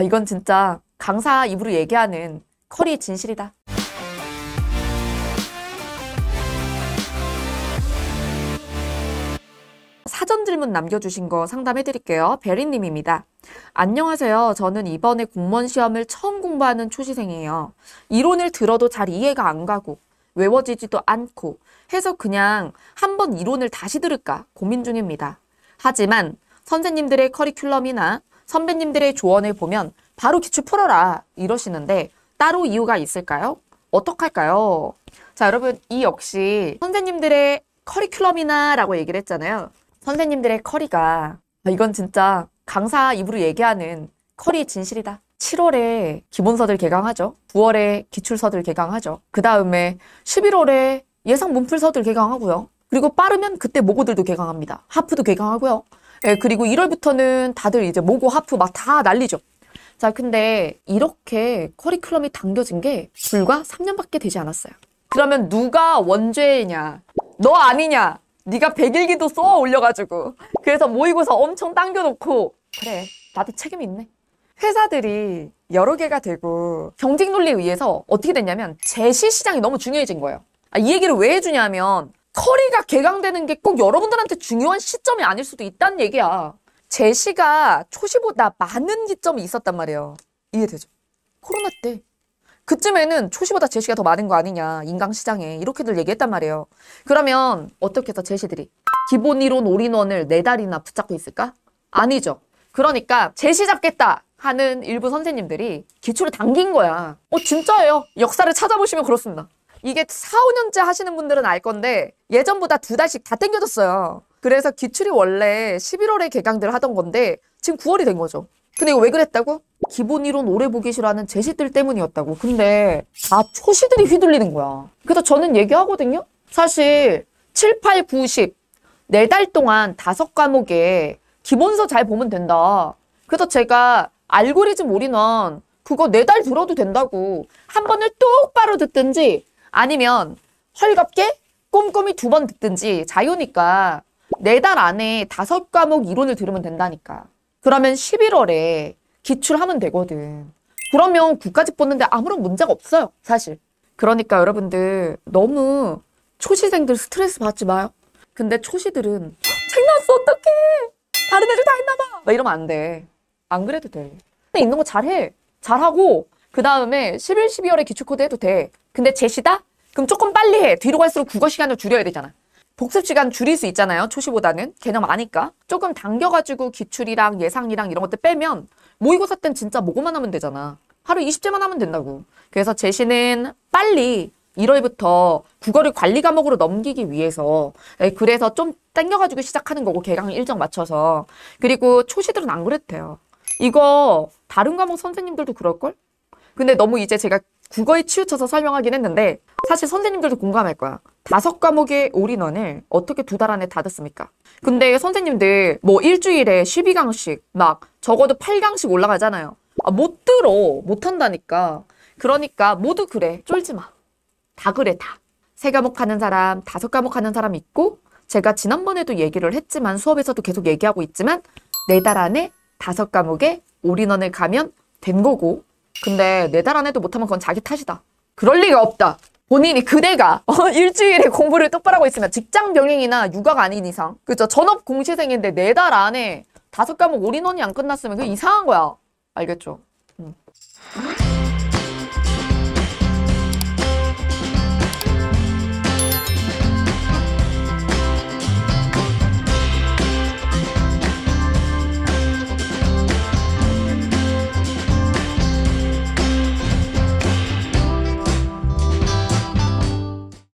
아, 이건 진짜 강사 입으로 얘기하는 커리의 진실이다. 사전 질문 남겨주신 거 상담해드릴게요. 베리님입니다. 안녕하세요. 저는 이번에 공무원 시험을 처음 공부하는 초시생이에요. 이론을 들어도 잘 이해가 안 가고 외워지지도 않고 해서 그냥 한번 이론을 다시 들을까 고민 중입니다. 하지만 선생님들의 커리큘럼이나 선배님들의 조언을 보면 바로 기출 풀어라 이러시는데 따로 이유가 있을까요? 어떡할까요? 자 여러분 이 역시 선생님들의 커리큘럼이나 라고 얘기를 했잖아요. 선생님들의 커리가 아, 이건 진짜 강사 입으로 얘기하는 커리의 진실이다. 7월에 기본서들 개강하죠. 9월에 기출서들 개강하죠. 그 다음에 11월에 예상 문풀서들 개강하고요. 그리고 빠르면 그때 모고들도 개강합니다. 하프도 개강하고요. 예, 그리고 1월부터는 다들 이제 모고 하프 막 다 난리죠. 자, 근데 이렇게 커리큘럼이 당겨진 게 불과 3년밖에 되지 않았어요. 그러면 누가 원죄냐? 너 아니냐? 네가 백일기도 쏘아 올려가지고 그래서 모의고사 엄청 당겨놓고 그래 나도 책임이 있네 회사들이 여러 개가 되고 경쟁 논리에 의해서 어떻게 됐냐면 제시 시장이 너무 중요해진 거예요 아, 이 얘기를 왜 해주냐면 커리가 개강되는 게 꼭 여러분들한테 중요한 시점이 아닐 수도 있다는 얘기야. 제시가 초시보다 많은 기점이 있었단 말이에요. 이해되죠? 코로나 때. 그쯤에는 초시보다 제시가 더 많은 거 아니냐 인강시장에 이렇게들 얘기했단 말이에요 그러면 어떻게 해서 제시들이 기본 이론 올인원을 네 달이나 붙잡고 있을까? 아니죠 그러니까 제시 잡겠다 하는 일부 선생님들이 기초를 당긴 거야 어 진짜예요 역사를 찾아보시면 그렇습니다 이게 4, 5년째 하시는 분들은 알 건데 예전보다 두 달씩 다 땡겨졌어요. 그래서 기출이 원래 11월에 개강들 하던 건데 지금 9월이 된 거죠. 근데 이거 왜 그랬다고? 기본 이론 오래 보기시라는 제시들 때문이었다고. 근데 다 초시들이 휘둘리는 거야. 그래서 저는 얘기하거든요. 사실 7, 8, 9, 10 네 달 동안 다섯 과목에 기본서 잘 보면 된다. 그래서 제가 알고리즘 올인원 그거 네 달 들어도 된다고 한 번을 똑바로 듣든지 아니면 헐겁게 꼼꼼히 두 번 듣든지 자유니까 네 달 안에 다섯 과목 이론을 들으면 된다니까. 그러면 11월에 기출 하면 되거든. 그러면 9까지 뽑는데 아무런 문제가 없어요, 사실. 그러니까 여러분들 너무 초시생들 스트레스 받지 마요. 근데 초시들은 책났어 어떡해! 다른 애들 다 했나봐! 막 이러면 안 돼. 안 그래도 돼. 근데 있는 거 잘해. 잘하고 그 다음에 11, 12월에 기출코드 해도 돼. 근데 제시다? 그럼 조금 빨리 해. 뒤로 갈수록 국어 시간을 줄여야 되잖아. 복습 시간 줄일 수 있잖아요. 초시보다는. 개념 아니까. 조금 당겨가지고 기출이랑 예상이랑 이런 것들 빼면 모의고사 땐 진짜 뭐고만 하면 되잖아. 하루 20제만 하면 된다고. 그래서 제시는 빨리 1월부터 국어를 관리 과목으로 넘기기 위해서 예, 그래서 좀 당겨가지고 시작하는 거고 개강 일정 맞춰서 그리고 초시들은 안 그랬대요. 이거 다른 과목 선생님들도 그럴걸? 근데 너무 이제 제가 국어에 치우쳐서 설명하긴 했는데 사실 선생님들도 공감할 거야. 다섯 과목의 올인원을 어떻게 두 달 안에 다 듣습니까? 근데 선생님들 뭐 일주일에 12강씩 막 적어도 8강씩 올라가잖아요. 아, 못 들어. 못 한다니까. 그러니까 모두 그래. 쫄지 마. 다 그래 다. 세 과목 하는 사람, 다섯 과목 하는 사람 있고 제가 지난번에도 얘기를 했지만 수업에서도 계속 얘기하고 있지만 네 달 안에 다섯 과목에 올인원을 가면 된 거고 근데 네 달 안에도 못하면 그건 자기 탓이다. 그럴 리가 없다. 본인이 그대가 어, 일주일에 공부를 똑바로 하고 있으면 직장 병행이나 육아가 아닌 이상 그죠 전업 공시생인데 네 달 안에 다섯 과목 올인원이 안 끝났으면 그 이상한 거야 알겠죠 응.